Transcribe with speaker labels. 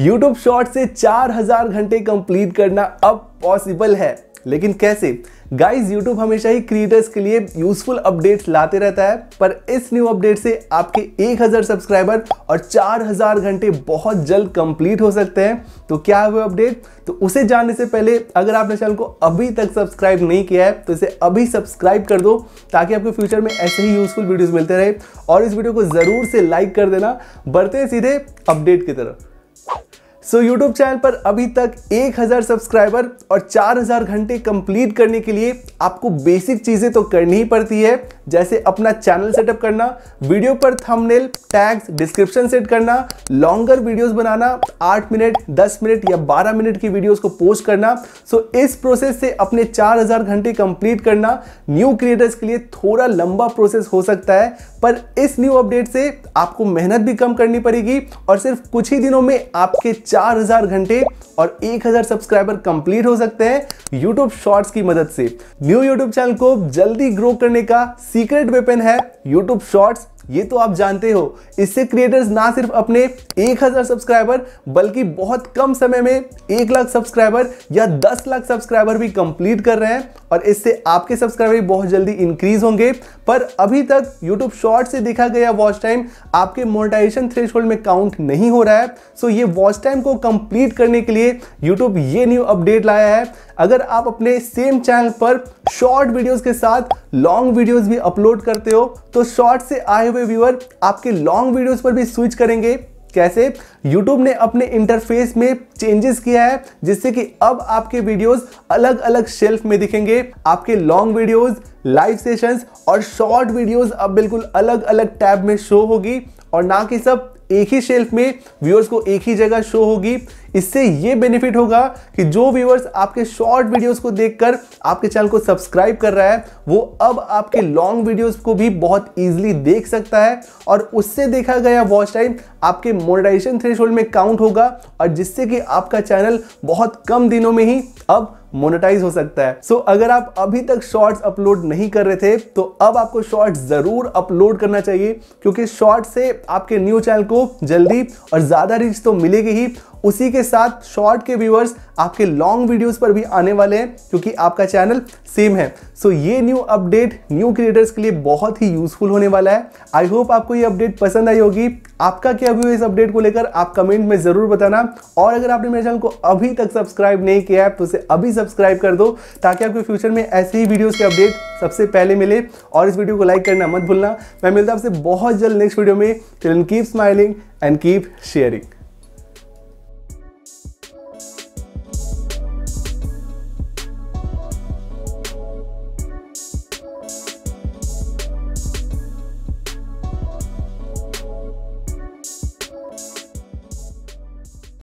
Speaker 1: YouTube short से 4000 घंटे complete करना अब पॉसिबल है लेकिन कैसे गाइज यूट्यूब हमेशा ही क्रिएटर्स के लिए यूजफुल अपडेट्स लाते रहता है पर इस न्यू अपडेट से आपके 1000 सब्सक्राइबर और 4000 घंटे बहुत जल्द कंप्लीट हो सकते हैं तो क्या है वो अपडेट तो उसे जानने से पहले अगर आपने चैनल को अभी तक सब्सक्राइब नहीं किया है तो इसे अभी सब्सक्राइब कर दो ताकि आपको फ्यूचर में ऐसे ही यूजफुल वीडियोज़ मिलते रहे और इस वीडियो को ज़रूर से लाइक कर देना बढ़ते सीधे अपडेट की तरफ सो so, यूट्यूब चैनल पर अभी तक 1000 सब्सक्राइबर और 4000 घंटे कंप्लीट करने के लिए आपको बेसिक चीज़ें तो करनी ही पड़ती है जैसे अपना चैनल सेटअप करना वीडियो पर थंबनेल टैग्स डिस्क्रिप्शन सेट करना लॉन्गर वीडियोस बनाना 8 मिनट 10 मिनट या 12 मिनट की वीडियोस को पोस्ट करना सो so, इस प्रोसेस से अपने 4000 घंटे कंप्लीट करना न्यू क्रिएटर्स के लिए थोड़ा लंबा प्रोसेस हो सकता है पर इस न्यू अपडेट से आपको मेहनत भी कम करनी पड़ेगी और सिर्फ कुछ ही दिनों में आपके 4000 घंटे और 1000 सब्सक्राइबर कंप्लीट हो सकते हैं YouTube शॉर्ट्स की मदद से न्यू YouTube चैनल को जल्दी ग्रो करने का सीक्रेट वेपन है YouTube शॉर्ट्स ये तो आप जानते हो इससे क्रिएटर्स ना सिर्फ अपने 1000 सब्सक्राइबर बल्कि बहुत कम समय में 1 लाख सब्सक्राइबर या 10 लाख सब्सक्राइबर भी कंप्लीट कर रहे हैं और इससे आपके सब्सक्राइबर भी बहुत जल्दी इंक्रीज होंगे पर अभी तक यूट्यूब शॉर्ट से देखा गया वॉच टाइम आपके मोनेटाइजेशन थ्रेश में काउंट नहीं हो रहा है सो ये वॉच टाइम को कंप्लीट करने के लिए यूट्यूब ये न्यू अपडेट लाया है अगर आप अपने सेम चैनल पर शॉर्ट वीडियोस के साथ लॉन्ग वीडियोस भी अपलोड करते हो तो शॉर्ट से आए हुए व्यूअर आपके लॉन्ग वीडियोस पर भी स्विच करेंगे कैसे YouTube ने अपने इंटरफेस में चेंजेस किया है जिससे कि अब आपके वीडियोस अलग अलग शेल्फ में दिखेंगे आपके लॉन्ग वीडियोस लाइव सेशंस और शॉर्ट वीडियोस अब बिल्कुल अलग अलग टैब में शो होगी और ना कि सब एक ही शेल्फ में व्यूअर्स को एक ही जगह शो होगी इससे ये बेनिफिट होगा कि जो व्यूअर्स आपके शॉर्ट वीडियोस को देखकर आपके चैनल को सब्सक्राइब कर रहा है वो अब आपके लॉन्ग वीडियोस को भी बहुत इजीली देख सकता है और उससे देखा गया वॉच टाइम आपके मोनेटाइजेशन थ्रेशोल्ड में काउंट होगा और जिससे कि आपका चैनल बहुत कम दिनों में ही अब मोनेटाइज हो सकता है सो so, अगर आप अभी तक शॉर्ट्स अपलोड नहीं कर रहे थे तो अब आपको शॉर्ट्स जरूर अपलोड करना चाहिए क्योंकि शॉर्ट से आपके न्यू चैनल को जल्दी और ज्यादा रीच तो मिलेगी ही उसी के साथ शॉर्ट के व्यूअर्स आपके लॉन्ग वीडियोस पर भी आने वाले हैं क्योंकि आपका चैनल सेम है सो so, ये न्यू अपडेट न्यू क्रिएटर्स के लिए बहुत ही यूजफुल होने वाला है आई होप आपको ये अपडेट पसंद आई होगी आपका क्या व्यू इस अपडेट को लेकर आप कमेंट में ज़रूर बताना और अगर आपने मेरे चैनल को अभी तक सब्सक्राइब नहीं किया है तो उसे अभी सब्सक्राइब कर दो ताकि आपको फ्यूचर में ऐसे ही वीडियोज़ के अपडेट सबसे पहले मिले और इस वीडियो को लाइक करना मत भूलना मैं मिलता आपसे बहुत जल्द नेक्स्ट वीडियो में till keep smiling and keep sharing